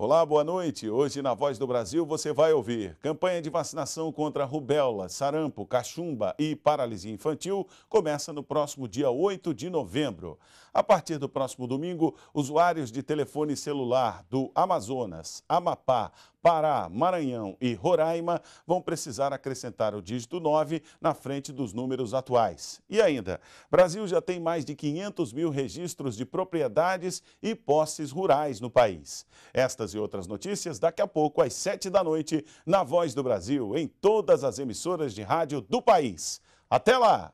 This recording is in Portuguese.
Olá, boa noite. Hoje na Voz do Brasil você vai ouvir campanha de vacinação contra rubéola, sarampo, cachumba e paralisia infantil começa no próximo dia 8 de novembro. A partir do próximo domingo, usuários de telefone celular do Amazonas, Amapá, Pará, Maranhão e Roraima vão precisar acrescentar o dígito 9 na frente dos números atuais. E ainda, Brasil já tem mais de 500 mil registros de propriedades e posses rurais no país. Estas e outras notícias daqui a pouco às 7 da noite na Voz do Brasil, em todas as emissoras de rádio do país. Até lá!